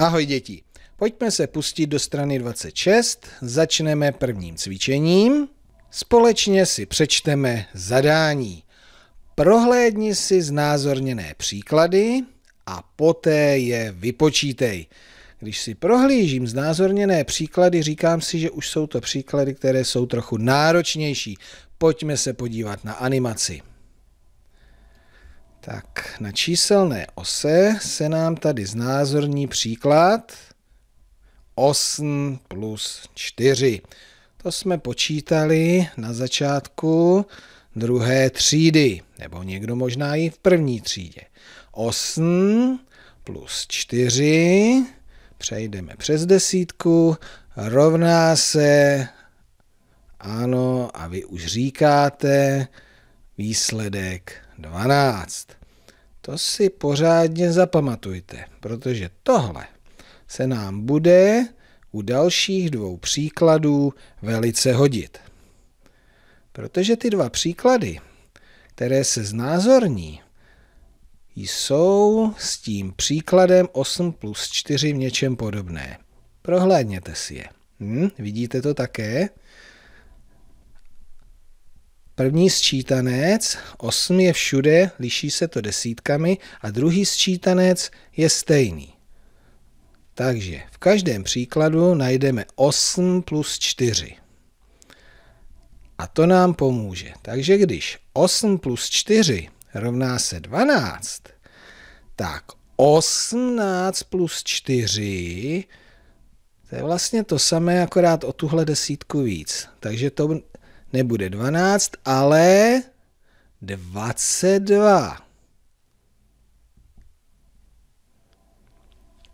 Ahoj děti, pojďme se pustit do strany 26, začneme prvním cvičením. Společně si přečteme zadání. Prohlédni si znázorněné příklady a poté je vypočítej. Když si prohlížím znázorněné příklady, říkám si, že už jsou to příklady, které jsou trochu náročnější. Pojďme se podívat na animaci. Tak na číselné ose se nám tady znázorní příklad 8 plus 4. To jsme počítali na začátku druhé třídy, nebo někdo možná i v první třídě. 8 plus 4, přejdeme přes desítku, rovná se, ano, a vy už říkáte, výsledek 12. To si pořádně zapamatujte, protože tohle se nám bude u dalších dvou příkladů velice hodit. Protože ty dva příklady, které se znázorní, jsou s tím příkladem 8 plus 4 v něčem podobné. Prohlédněte si je. Hm? Vidíte to také? První sčítanec, osm je všude, liší se to desítkami, a druhý sčítanec je stejný. Takže v každém příkladu najdeme 8 plus 4. A to nám pomůže. Takže když 8 plus 4 rovná se 12, tak 18 plus 4 to je vlastně to samé, akorát o tuhle desítku víc. Takže to nebude 12, ale 22.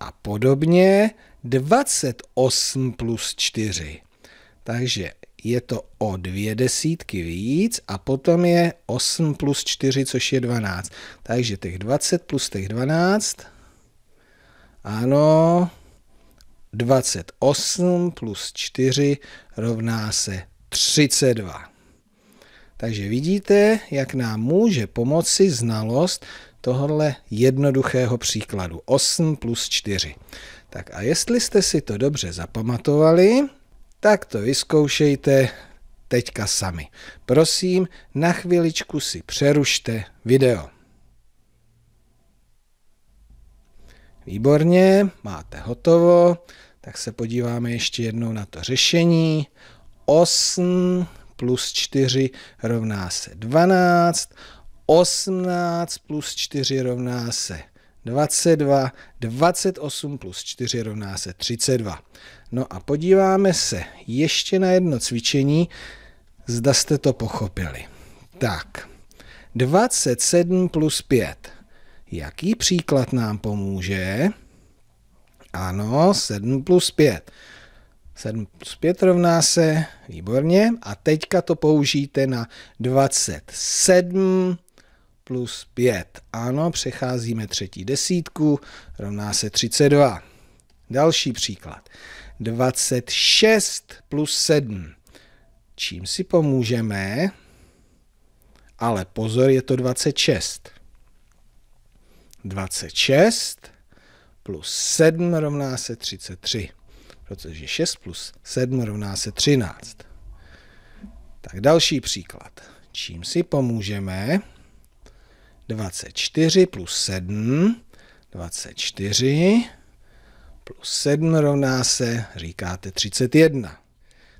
A podobně 28 plus 4. Takže je to o dvě desítky víc a potom je 8 plus 4, což je 12. Takže těch 20 plus těch 12, ano, 28 plus 4 rovná se 32. Takže vidíte, jak nám může pomoci znalost tohle jednoduchého příkladu. 8 plus 4. Tak a jestli jste si to dobře zapamatovali, tak to vyzkoušejte teďka sami. Prosím, na chviličku si přerušte video. Výborně, máte hotovo, tak se podíváme ještě jednou na to řešení. 8 plus 4 rovná se 12, 18 plus 4 rovná se 22, 28 plus 4 rovná se 32. No a podíváme se ještě na jedno cvičení, zda jste to pochopili. Tak, 27 plus 5. Jaký příklad nám pomůže? Ano, 7 plus 5. 7 plus 5 rovná se, výborně. A teďka to použijte na 27 plus 5. Ano, přecházíme třetí desítku, rovná se 32. Další příklad. 26 plus 7. Čím si pomůžeme? Ale pozor, je to 26. 26 plus 7 rovná se 33 protože 6 plus 7 rovná se 13. Tak další příklad. Čím si pomůžeme? 24 plus 7, 24 plus 7 rovná se, říkáte, 31.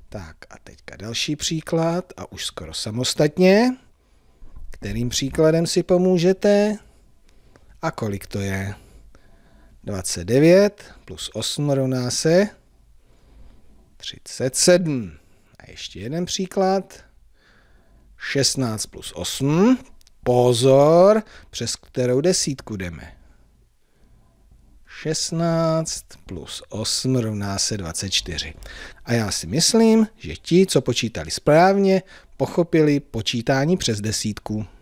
Tak a teďka další příklad a už skoro samostatně. Kterým příkladem si pomůžete? A kolik to je? 29 plus 8 rovná se 37. A ještě jeden příklad. 16 plus 8. Pozor, přes kterou desítku jdeme. 16 plus 8 rovná se 24. A já si myslím, že ti, co počítali správně, pochopili počítání přes desítku.